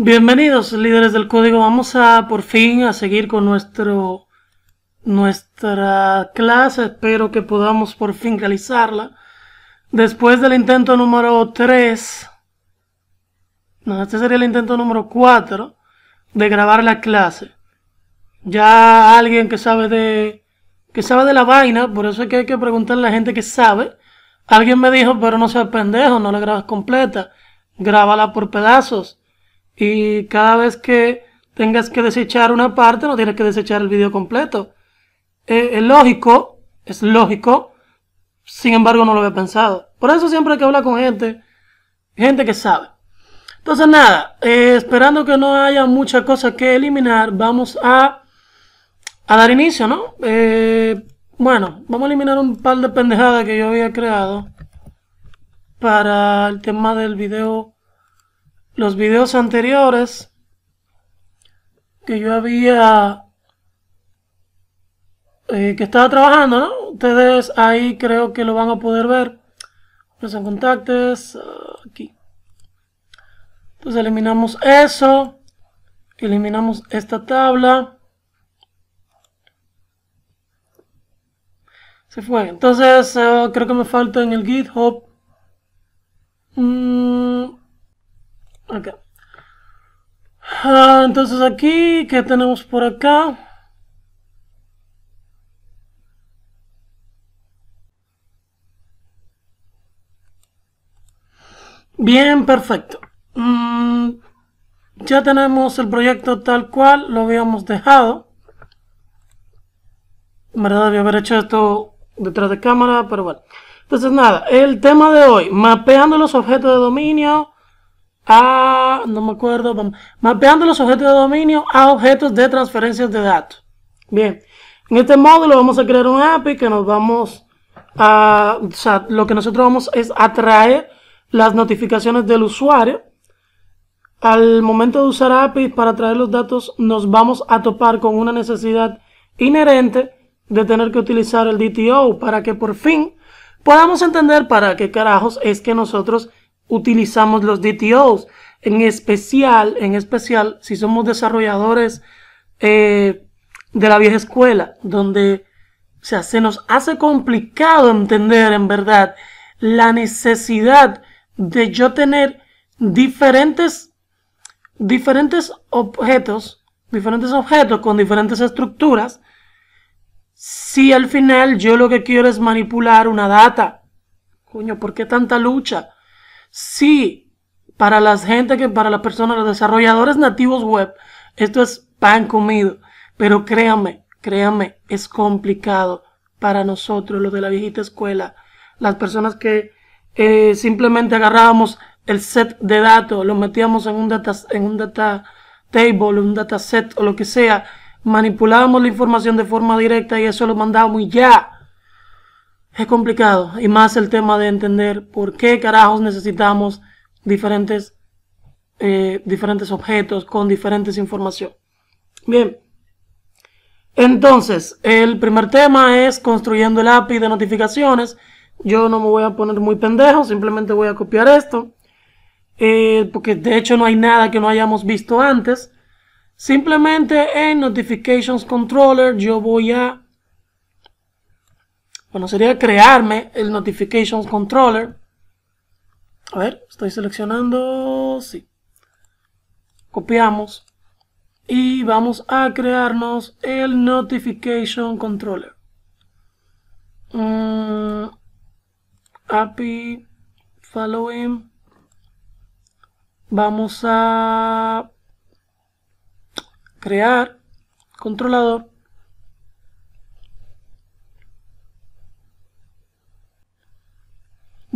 Bienvenidos líderes del código, vamos a por fin a seguir con nuestro, nuestra clase, espero que podamos por fin realizarla. Después del intento número 3, no, este sería el intento número 4 de grabar la clase. Ya alguien que sabe de, que sabe de la vaina, por eso es que hay que preguntarle a la gente que sabe. Alguien me dijo, pero no seas pendejo, no la grabas completa, grábala por pedazos y cada vez que tengas que desechar una parte, no tienes que desechar el video completo. Eh, es lógico, es lógico, sin embargo no lo había pensado. Por eso siempre hay que hablar con gente, gente que sabe. Entonces nada, eh, esperando que no haya mucha cosa que eliminar, vamos a, dar inicio, ¿no? Eh, bueno, vamos a eliminar un par de pendejadas que yo había creado para el tema del video los videos anteriores que yo había eh, que estaba trabajando, Ustedes ahí creo que lo van a poder ver. Los en contactes, ah, aquí. Entonces eliminamos eso. Eliminamos esta tabla. Se fue. Entonces ah, creo que me falta en el GitHub. Mm, Okay. Ah, entonces aquí, ¿qué tenemos por acá? Bien, perfecto. Mm, ya tenemos el proyecto tal cual lo habíamos dejado. En verdad haber hecho esto detrás de cámara, pero bueno. Entonces nada, el tema de hoy, mapeando los objetos de dominio Ah, no me acuerdo, mapeando los objetos de dominio a objetos de transferencias de datos. Bien, en este módulo vamos a crear un API que nos vamos a, lo que nosotros vamos es atraer las notificaciones del usuario. Al momento de usar API para traer los datos, nos vamos a topar con una necesidad inherente de tener que utilizar el DTO para que por fin podamos entender para qué carajos es que nosotros utilizamos los DTOs. En especial, en especial, si somos desarrolladores eh, de la vieja escuela, donde se nos hace complicado entender en verdad la necesidad de yo tener diferentes, diferentes objetos, diferentes objetos con diferentes estructuras, si al final yo lo que quiero es manipular una data. Coño, ¿por qué tanta lucha? Sí, para las gente que, para las personas, los desarrolladores nativos web, esto es pan comido. Pero créame, créame, es complicado para nosotros, los de la viejita escuela, las personas que eh, simplemente agarrábamos el set de datos, lo metíamos en un data, en un data table, un o lo que sea, manipulábamos la información de forma directa y eso lo mandábamos y ya es complicado. Y más el tema de entender por qué carajos necesitamos diferentes, eh, diferentes objetos con diferentes información. Bien. Entonces, el primer tema es construyendo el API de notificaciones. Yo no me voy a poner muy pendejo, simplemente voy a copiar esto. Eh, porque de hecho no hay nada que no hayamos visto antes. Simplemente en Notifications Controller yo voy a bueno, sería crearme el Notification Controller. A ver, estoy seleccionando, sí. Copiamos. Y vamos a crearnos el Notification Controller. Mm, API Following. Vamos a crear controlador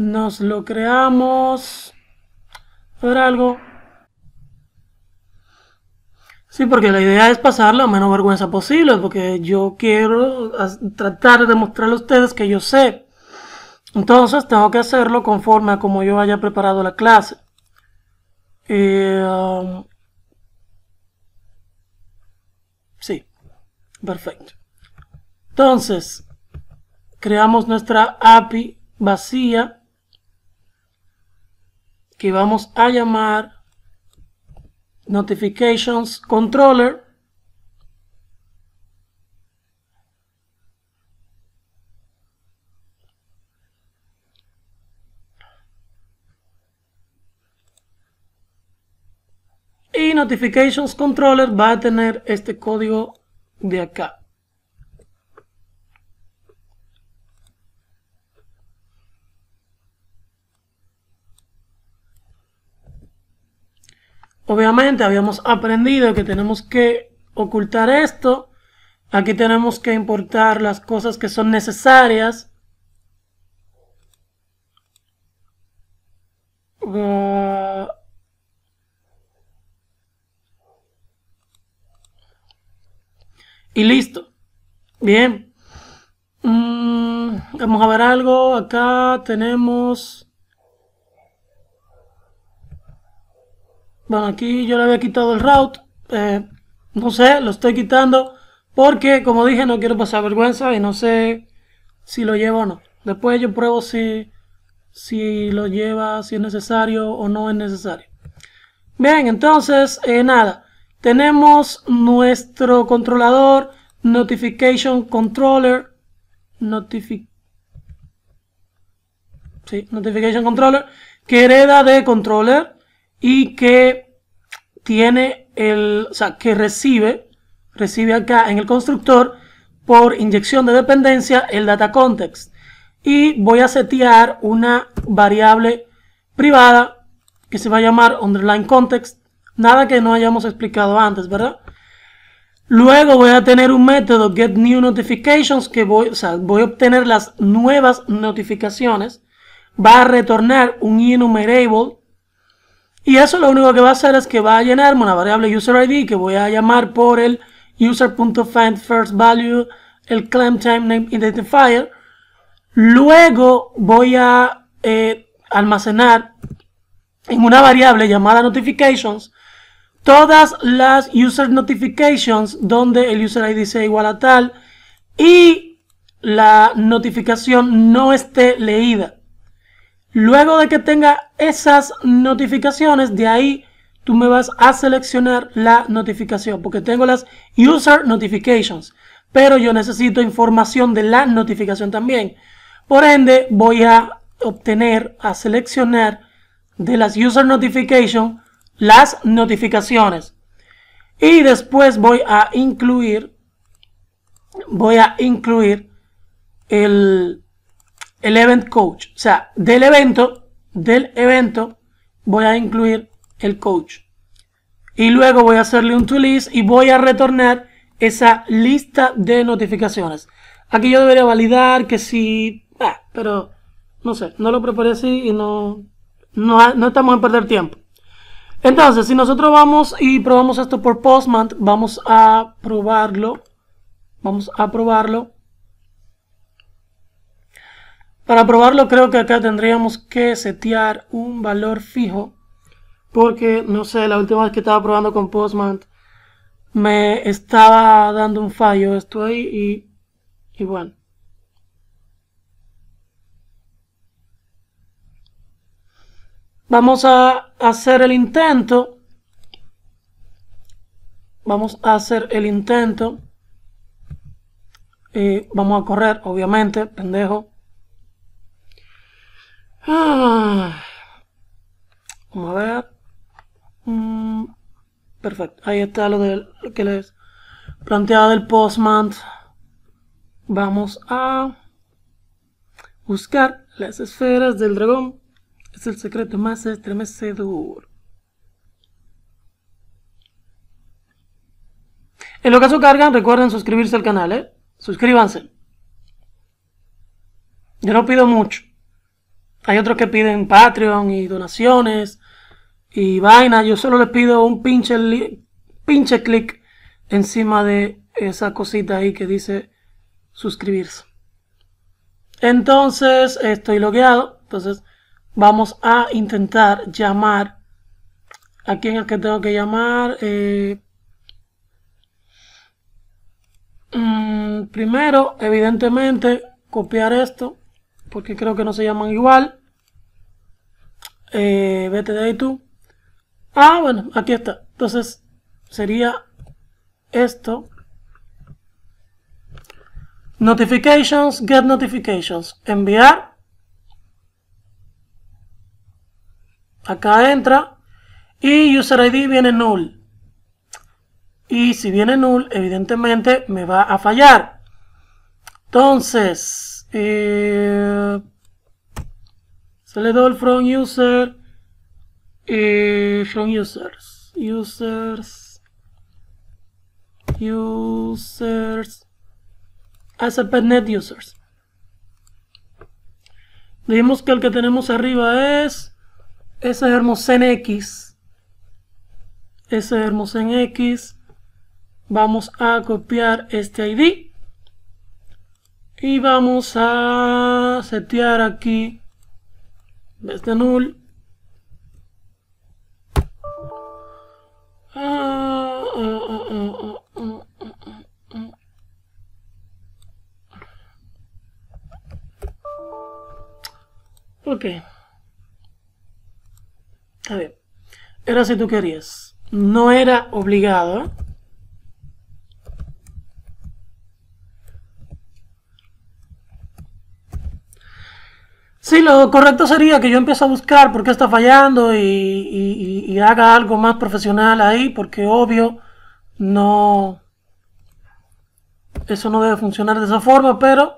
Nos lo creamos. ver algo. Sí, porque la idea es pasar la menos vergüenza posible, porque yo quiero tratar de mostrarle a ustedes que yo sé. Entonces tengo que hacerlo conforme a como yo haya preparado la clase. Eh, um, sí, perfecto. Entonces, creamos nuestra API vacía que vamos a llamar notifications controller y notifications controller va a tener este código de acá Obviamente habíamos aprendido que tenemos que ocultar esto. Aquí tenemos que importar las cosas que son necesarias. Uh. y listo. Bien. Mm, vamos a ver algo. Acá tenemos... Bueno, aquí yo le había quitado el route. Eh, no sé, lo estoy quitando. Porque, como dije, no quiero pasar vergüenza y no sé si lo llevo o no. Después yo pruebo si, si lo lleva, si es necesario o no es necesario. Bien, entonces, eh, nada. Tenemos nuestro controlador Notification Controller. Notific sí, Notification Controller. Que hereda de Controller y que tiene el, o sea, que recibe, recibe acá en el constructor por inyección de dependencia el data context. Y voy a setear una variable privada que se va a llamar underline context. Nada que no hayamos explicado antes, ¿verdad? Luego voy a tener un método get new notifications que voy, voy a obtener las nuevas notificaciones. Va a retornar un enumerable y eso lo único que va a hacer es que va a llenarme una variable user ID que voy a llamar por el user.findFirstValue, el claim time name identifier. Luego voy a eh, almacenar en una variable llamada notifications todas las user notifications donde el user ID sea igual a tal y la notificación no esté leída. Luego de que tenga esas notificaciones, de ahí tú me vas a seleccionar la notificación, porque tengo las User Notifications, pero yo necesito información de la notificación también. Por ende, voy a obtener, a seleccionar de las User Notifications las notificaciones. Y después voy a incluir, voy a incluir el, el event coach. O sea, del evento, del evento, voy a incluir el coach. Y luego voy a hacerle un to list y voy a retornar esa lista de notificaciones. Aquí yo debería validar que si... pero no sé, no lo preparé así y no, no, no estamos en perder tiempo. Entonces, si nosotros vamos y probamos esto por Postman, vamos a probarlo. Vamos a probarlo. Para probarlo creo que acá tendríamos que setear un valor fijo. Porque, no sé, la última vez que estaba probando con Postman me estaba dando un fallo esto ahí y, bueno. Vamos a hacer el intento. Vamos a hacer el intento. Eh, vamos a correr, obviamente, pendejo vamos ah. a ver. Mm, perfecto. Ahí está lo, de, lo que les planteaba del postman. Vamos a buscar las esferas del dragón. Es el secreto más estremecedor. En lo que cargan, recuerden suscribirse al canal, ¿eh? Suscríbanse. Yo no pido mucho. Hay otros que piden Patreon y donaciones y vaina. Yo solo les pido un pinche, pinche clic encima de esa cosita ahí que dice suscribirse. Entonces estoy logueado. Entonces vamos a intentar llamar. ¿A quien es que tengo que llamar? Eh, mm, primero, evidentemente, copiar esto porque creo que no se llaman igual. Eh, vete de ahí tú. Ah, bueno, aquí está. Entonces sería esto. Notifications, get notifications. Enviar. Acá entra. Y user ID viene null. Y si viene null, evidentemente me va a fallar. Entonces, eh, se le doy el from user. from users. Users. Users. As a users. Dijimos que el que tenemos arriba es ese hermosen X. Ese hermosen X. Vamos a copiar este ID. Y vamos a setear aquí desde null. Ah, ah, ah, ok. A Era si tú querías. No era obligado. Sí, lo correcto sería que yo empiece a buscar por qué está fallando y, haga algo más profesional ahí, porque obvio, no. Eso no debe funcionar de esa forma, pero.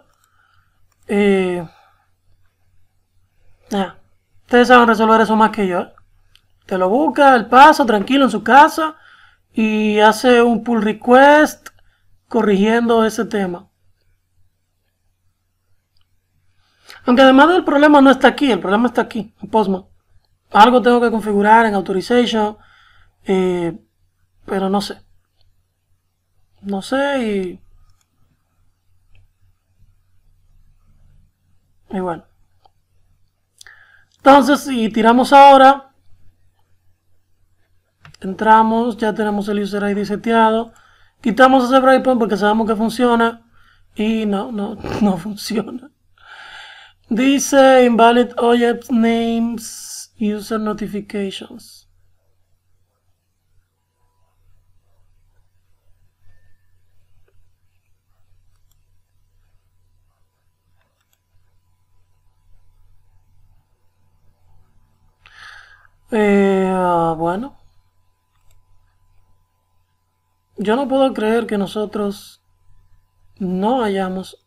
Eh, ustedes saben resolver eso más que yo. Te lo busca, el paso, tranquilo en su casa y hace un pull request corrigiendo ese tema. Aunque además del problema no está aquí, el problema está aquí, en Postman. Algo tengo que configurar en Authorization, eh, pero no sé. No sé y... Y bueno. Entonces, si tiramos ahora, entramos, ya tenemos el user ID seteado, quitamos ese breakpoint porque sabemos que funciona y no, no, no funciona. Dice invalid object names user notifications. Eh, ah, bueno. Yo no puedo creer que nosotros no hayamos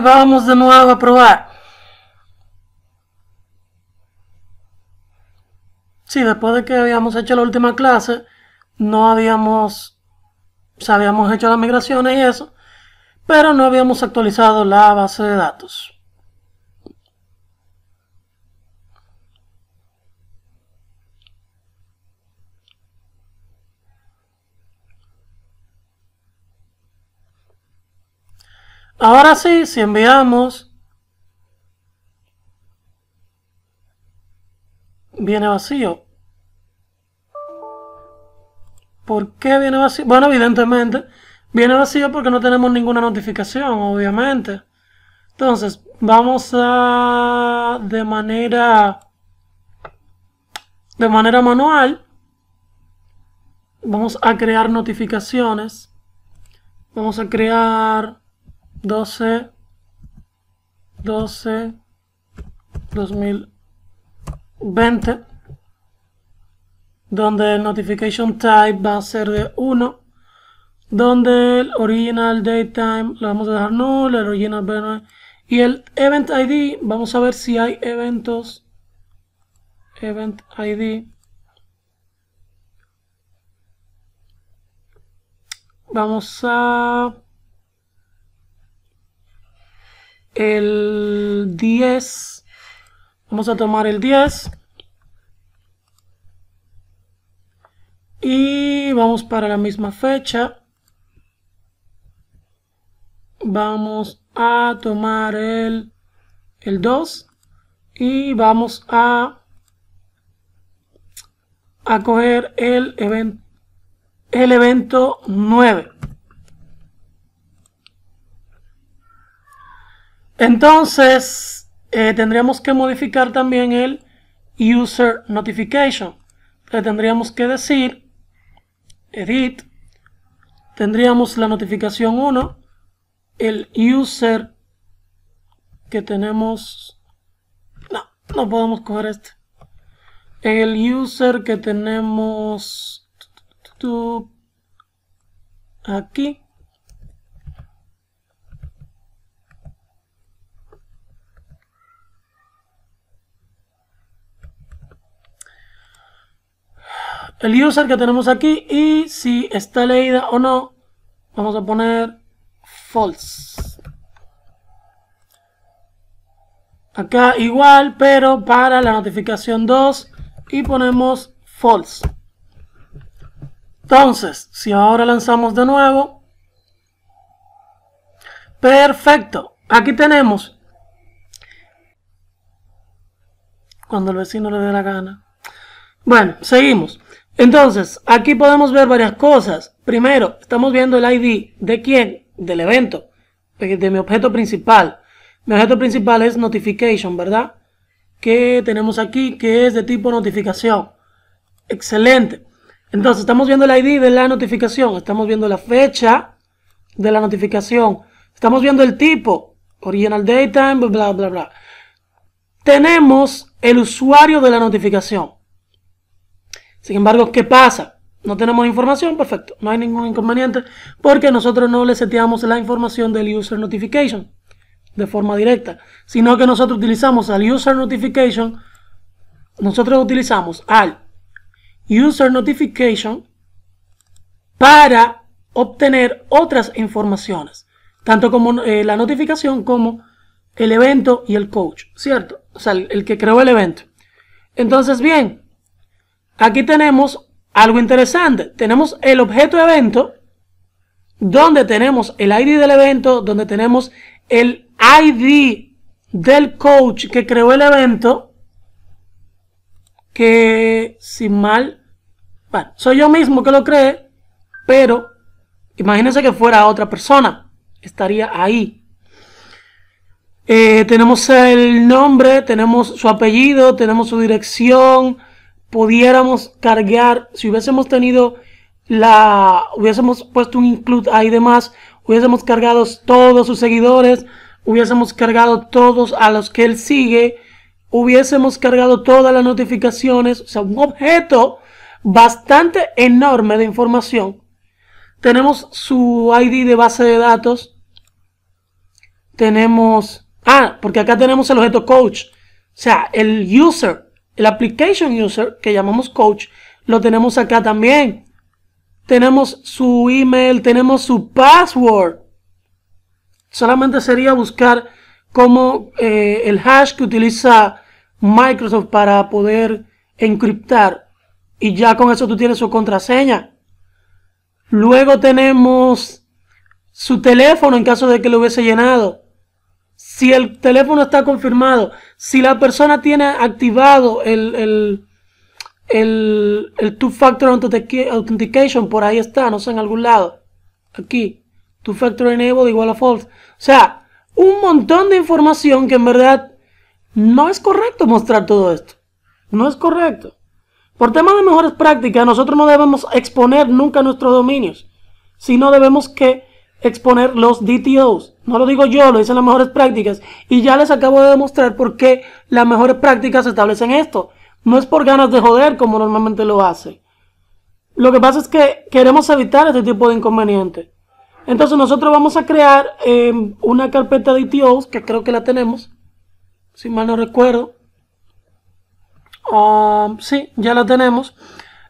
vamos de nuevo a probar. si después de que habíamos hecho la última clase, no habíamos, pues, habíamos hecho las migraciones y eso, pero no habíamos actualizado la base de datos. Ahora sí, si enviamos, viene vacío. ¿Por qué viene vacío? Bueno, evidentemente, viene vacío porque no tenemos ninguna notificación, obviamente. Entonces, vamos a, de manera, de manera manual, vamos a crear notificaciones. Vamos a crear 12, 12, 2020 donde el notification type va a ser de 1 donde el original time lo vamos a dejar null original y el event id vamos a ver si hay eventos event id vamos a el 10. Vamos a tomar el 10. Y vamos para la misma fecha. Vamos a tomar el, el 2. Y vamos a, a coger el, event, el evento 9. Entonces, eh, tendríamos que modificar también el user notification. Le tendríamos que decir edit, tendríamos la notificación 1, el user que tenemos, no, no podemos coger este. El user que tenemos aquí, el user que tenemos aquí y si está leída o no, vamos a poner false. Acá igual, pero para la notificación 2 y ponemos false. Entonces, si ahora lanzamos de nuevo, perfecto. Aquí tenemos, cuando el vecino le dé la gana. Bueno, seguimos. Entonces, aquí podemos ver varias cosas. Primero, estamos viendo el ID. ¿De quién? Del evento. De mi objeto principal. Mi objeto principal es notification, ¿verdad? Que tenemos aquí, que es de tipo notificación. Excelente. Entonces, estamos viendo el ID de la notificación. Estamos viendo la fecha de la notificación. Estamos viendo el tipo. Original daytime, bla, bla, bla. Tenemos el usuario de la notificación. Sin embargo, ¿qué pasa? No tenemos información, perfecto, no hay ningún inconveniente, porque nosotros no le seteamos la información del user notification de forma directa, sino que nosotros utilizamos al user notification, nosotros utilizamos al user notification para obtener otras informaciones, tanto como eh, la notificación como el evento y el coach, ¿cierto? O sea, el que creó el evento. Entonces, bien, aquí tenemos algo interesante. Tenemos el objeto evento, donde tenemos el ID del evento, donde tenemos el ID del coach que creó el evento, que sin mal, bueno, soy yo mismo que lo cree, pero imagínense que fuera otra persona, estaría ahí. Eh, tenemos el nombre, tenemos su apellido, tenemos su dirección, pudiéramos cargar, si hubiésemos tenido la, hubiésemos puesto un include ahí demás hubiésemos cargado todos sus seguidores, hubiésemos cargado todos a los que él sigue, hubiésemos cargado todas las notificaciones, o sea, un objeto bastante enorme de información. Tenemos su ID de base de datos. Tenemos, ah, porque acá tenemos el objeto coach, o sea, el user el application user que llamamos coach lo tenemos acá también. Tenemos su email, tenemos su password. Solamente sería buscar como eh, el hash que utiliza Microsoft para poder encriptar. Y ya con eso tú tienes su contraseña. Luego tenemos su teléfono en caso de que lo hubiese llenado. Si el teléfono está confirmado, si la persona tiene activado el, el, el, Two-Factor Authentication, por ahí está, no sé, en algún lado. Aquí, Two-Factor Enabled igual a false. O sea, un montón de información que en verdad no es correcto mostrar todo esto. No es correcto. Por temas de mejores prácticas, nosotros no debemos exponer nunca nuestros dominios, sino debemos que exponer los DTOs. No lo digo yo, lo dicen las mejores prácticas. Y ya les acabo de demostrar por qué las mejores prácticas establecen esto. No es por ganas de joder como normalmente lo hace, Lo que pasa es que queremos evitar este tipo de inconvenientes. Entonces nosotros vamos a crear em, una carpeta de DTOs, que creo que la tenemos, si mal no recuerdo. Um, sí, ya la tenemos.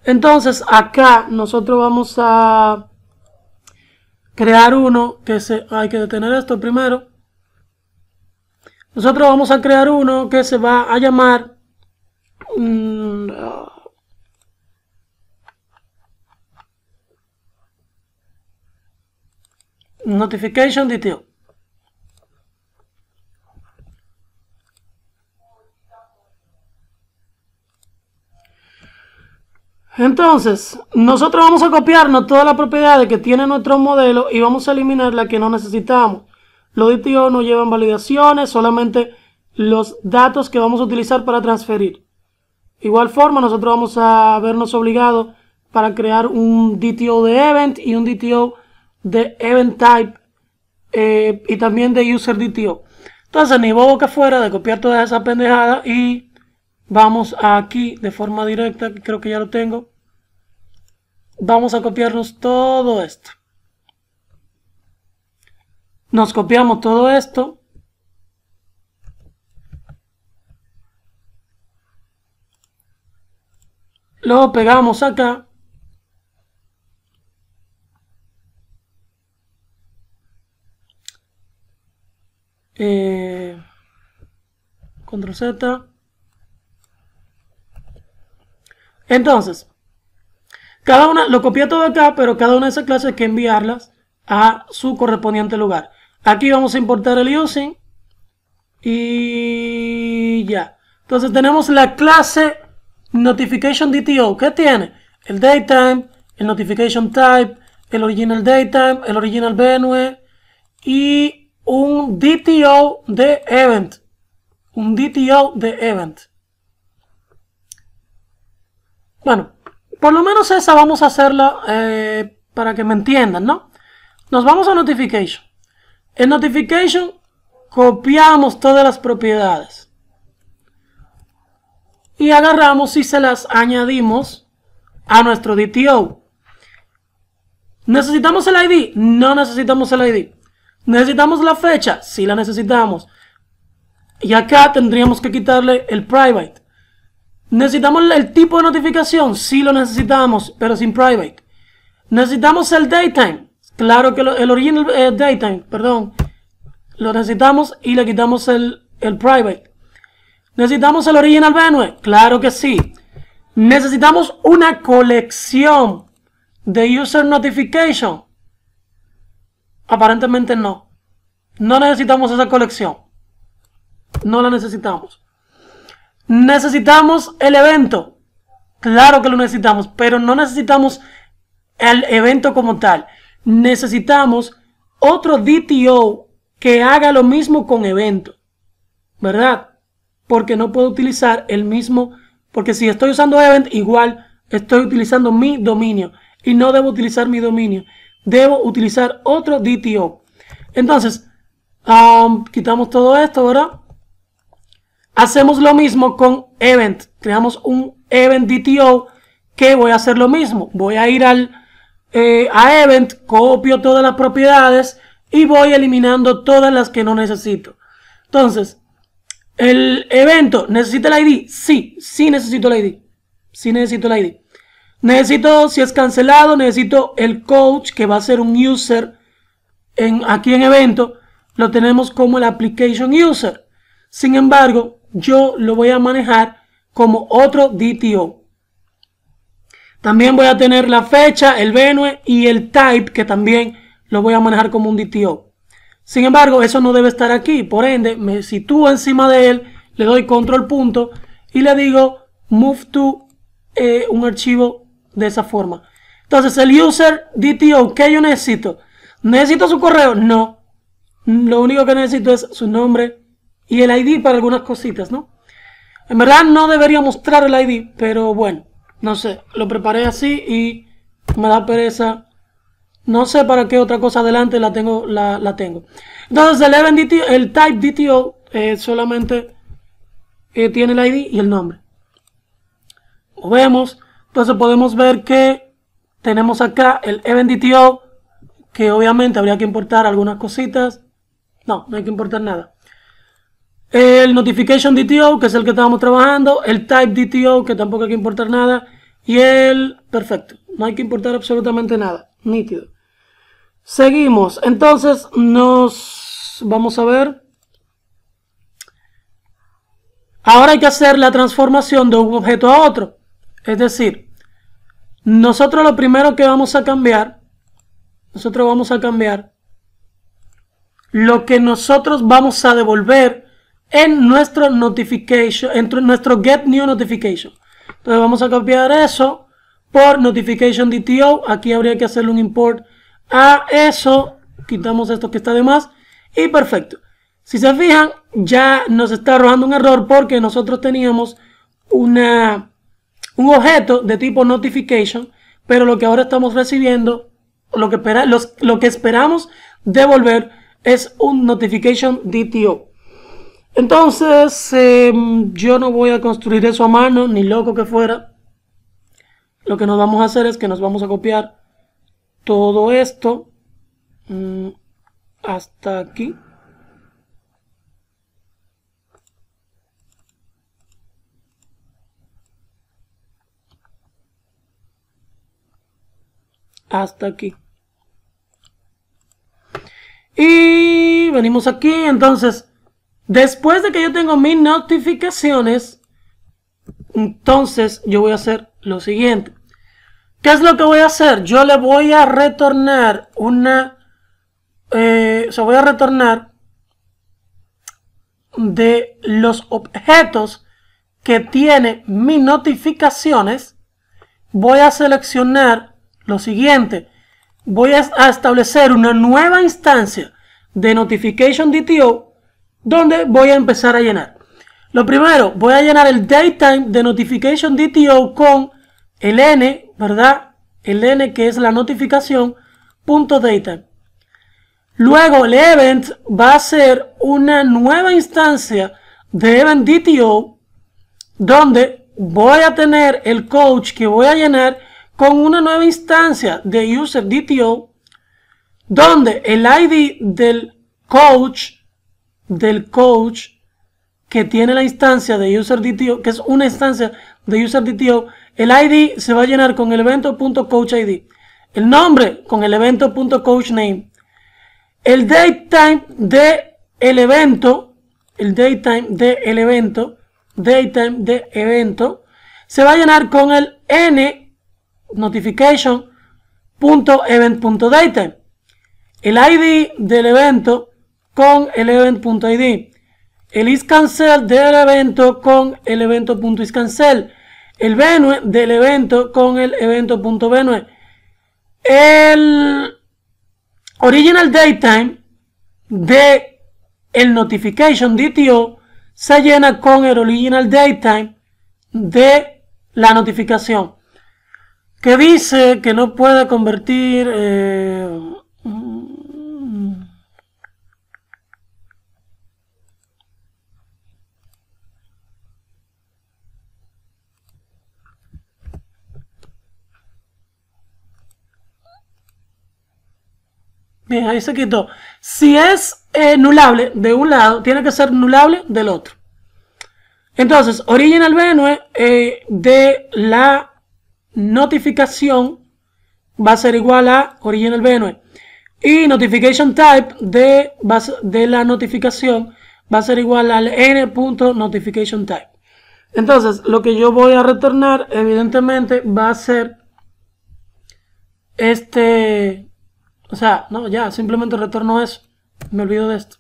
Entonces acá nosotros vamos a crear uno que se... Hay que detener esto primero. Nosotros vamos a crear uno que se va a llamar... Mm, notification detail. Entonces, nosotros vamos a copiarnos todas las propiedades que tiene nuestro modelo y vamos a eliminar las que no necesitamos. Los DTO no llevan validaciones, solamente los datos que vamos a utilizar para transferir. Igual forma, nosotros vamos a vernos obligados para crear un DTO de event y un DTO de event type eh, y también de user DTO. Entonces, ni bobo que fuera de copiar toda esa pendejada y Vamos aquí de forma directa, creo que ya lo tengo. Vamos a copiarnos todo esto. Nos copiamos todo esto. Lo pegamos acá. Eh, control Z. Entonces, cada una, lo copié todo acá, pero cada una de esas clases hay que enviarlas a su correspondiente lugar. Aquí vamos a importar el using y ya. Entonces tenemos la clase notification DTO. ¿Qué tiene? El Daytime, el notification type, el original datetime, el original venue y un DTO de event. Un DTO de event. Bueno, por lo menos esa vamos a hacerla eh, para que me entiendan, ¿no? Nos vamos a Notification. En Notification copiamos todas las propiedades. Y agarramos y se las añadimos a nuestro DTO. ¿Necesitamos el ID? No necesitamos el ID. ¿Necesitamos la fecha? Sí la necesitamos. Y acá tendríamos que quitarle el private. ¿Necesitamos el tipo de notificación? Sí lo necesitamos, pero sin private. ¿Necesitamos el daytime? Claro que el original eh, daytime, perdón. Lo necesitamos y le quitamos el, el private. ¿Necesitamos el original venue? Claro que sí. Necesitamos una colección de user notification. Aparentemente no. No necesitamos esa colección. No la necesitamos. ¿Necesitamos el evento? Claro que lo necesitamos, pero no necesitamos el evento como tal. Necesitamos otro DTO que haga lo mismo con evento. ¿Verdad? Porque no puedo utilizar el mismo. Porque si estoy usando event, igual estoy utilizando mi dominio. Y no debo utilizar mi dominio. Debo utilizar otro DTO. Entonces, quitamos todo esto, ¿verdad? Hacemos lo mismo con event. Creamos un event DTO que voy a hacer lo mismo. Voy a ir al, eh, a event, copio todas las propiedades y voy eliminando todas las que no necesito. Entonces, el evento, ¿necesita el ID? Sí, sí necesito el ID. Sí necesito el ID. Necesito, si es cancelado, necesito el coach que va a ser un user en, aquí en evento. Lo tenemos como el application user. Sin embargo, yo lo voy a manejar como otro DTO. También voy a tener la fecha, el venue y el type que también lo voy a manejar como un DTO. Sin embargo, eso no debe estar aquí. Por ende, me sitúo encima de él, le doy control punto y le digo move to eh, un archivo de esa forma. Entonces, el user DTO, ¿qué yo necesito? ¿Necesito su correo? No. Lo único que necesito es su nombre y el ID para algunas cositas, ¿no? En verdad no debería mostrar el ID, pero bueno, no sé, lo preparé así y me da pereza. No sé para qué otra cosa adelante la tengo. La, tengo. Entonces el, el type DTO eh, solamente eh, tiene el ID y el nombre. Lo vemos. Entonces podemos ver que tenemos acá el event DTO, que obviamente habría que importar algunas cositas. No, no hay que importar nada el notification DTO, que es el que estábamos trabajando, el type DTO, que tampoco hay que importar nada, y el perfecto, no hay que importar absolutamente nada, nítido. Seguimos, entonces nos vamos a ver. Ahora hay que hacer la transformación de un objeto a otro, es decir, nosotros lo primero que vamos a cambiar, nosotros vamos a cambiar lo que nosotros vamos a devolver en nuestro notification, en nuestro get new notification. Entonces vamos a copiar eso por notification DTO. Aquí habría que hacerle un import a eso. Quitamos esto que está de más. Y perfecto. Si se fijan, ya nos está arrojando un error porque nosotros teníamos una, un objeto de tipo notification, pero lo que ahora estamos recibiendo, lo que, espera, lo que esperamos devolver es un notification DTO. Entonces, em, yo no voy a construir eso a mano, ni loco que fuera. Lo que nos vamos a hacer es que nos vamos a copiar todo esto mm, hasta aquí. Hasta aquí. Y venimos aquí, entonces Después de que yo tengo mis notificaciones, entonces yo voy a hacer lo siguiente. ¿Qué es lo que voy a hacer? Yo le voy a retornar una... Eh, voy a retornar de los objetos que tiene mis notificaciones. Voy a seleccionar lo siguiente. Voy a establecer una nueva instancia de Notification DTO donde voy a empezar a llenar? Lo primero, voy a llenar el datetime de Notification DTO con el N, ¿verdad? El N que es la notificación, punto Luego el Event va a ser una nueva instancia de Event DTO donde voy a tener el coach que voy a llenar con una nueva instancia de User DTO donde el ID del coach del coach que tiene la instancia de user UserDTO, que es una instancia de UserDTO, el ID se va a llenar con el evento.coachID, el nombre con el evento.coachName, el datetime de el evento, el datetime de el evento, datetime de evento, se va a llenar con el n notification El ID del evento con el event.id. El isCancel del evento con el evento.isCancel. El venue del evento con el evento.venue. El original daytime de el notification DTO se llena con el original daytime de la notificación que dice que no puede convertir eh, ahí se quitó. Si es eh, nulable de un lado, tiene que ser nulable del otro. Entonces, original venue eh, de la notificación va a ser igual a original venue. Y notification type de, de la notificación va a ser igual al n.notification type. Entonces, lo que yo voy a retornar, evidentemente, va a ser este o sea, no, ya, simplemente retorno eso. Me olvido de esto.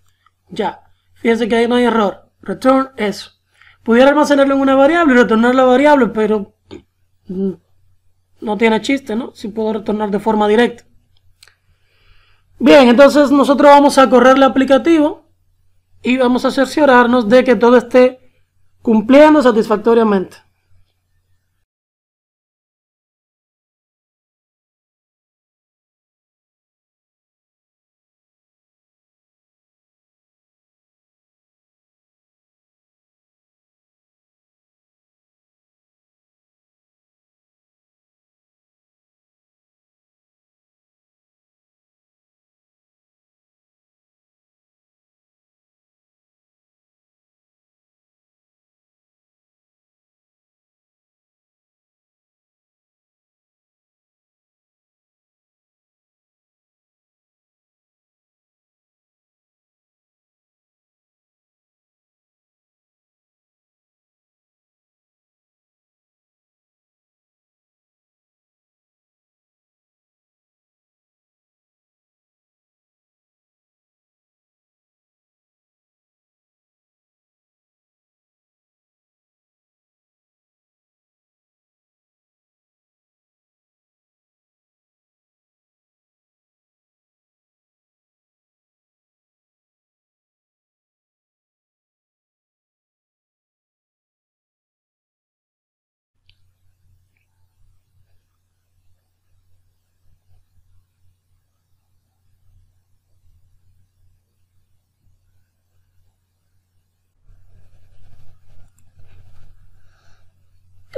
Ya. Fíjense que ahí no hay error. Return eso. Pudiera almacenarlo en una variable y retornar la variable, pero mm, no tiene chiste, ¿no? Si puedo retornar de forma directa. Bien, entonces nosotros vamos a correr el aplicativo y vamos a cerciorarnos de que todo esté cumpliendo satisfactoriamente.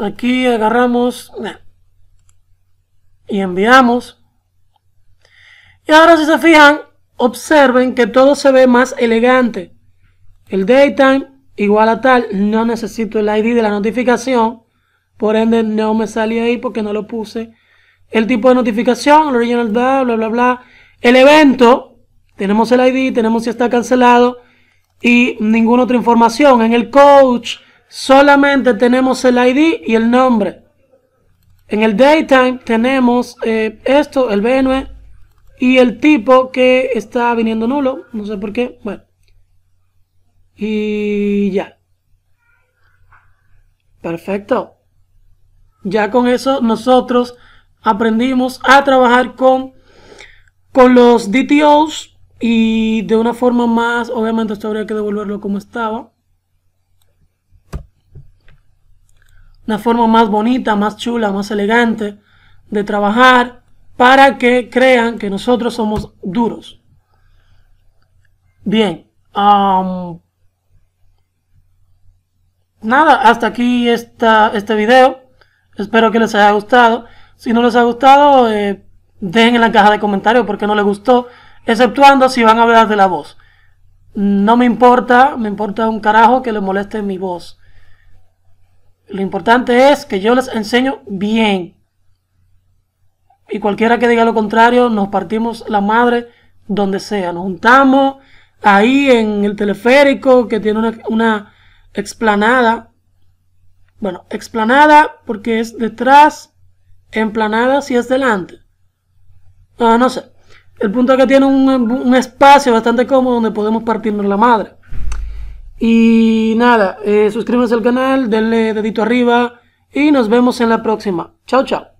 Aquí agarramos y enviamos. Y ahora si se fijan, observen que todo se ve más elegante. El daytime igual a tal, no necesito el ID de la notificación. Por ende, no me sale ahí porque no lo puse. El tipo de notificación, el original bla, bla, bla, bla. El evento, tenemos el ID, tenemos si está cancelado y ninguna otra información. En el coach, solamente tenemos el ID y el nombre. En el daytime tenemos eh, esto, el venue y el tipo que está viniendo nulo, no sé por qué, bueno. Y ya. Perfecto. Ya con eso nosotros aprendimos a trabajar con, con los DTOs y de una forma más, obviamente esto habría que devolverlo como estaba. una forma más bonita, más chula, más elegante de trabajar para que crean que nosotros somos duros. Bien. nada, hasta aquí este video. Espero que les haya gustado. Si no les ha gustado, den eh, dejen en la caja de comentarios porque no les gustó. Exceptuando si van a hablar de la voz. No me importa, me importa un carajo que les moleste mi voz. Lo importante es que yo les enseño bien. Y cualquiera que diga lo contrario, nos partimos la madre donde sea. Nos juntamos ahí en el teleférico que tiene una, explanada. Bueno, explanada porque es detrás, emplanada si es delante. Ah, no sé. El punto es que tiene un espacio bastante cómodo donde podemos partirnos la madre. Y nada, eh, suscríbanse al canal, denle dedito arriba y nos vemos en la próxima. Chao, chao.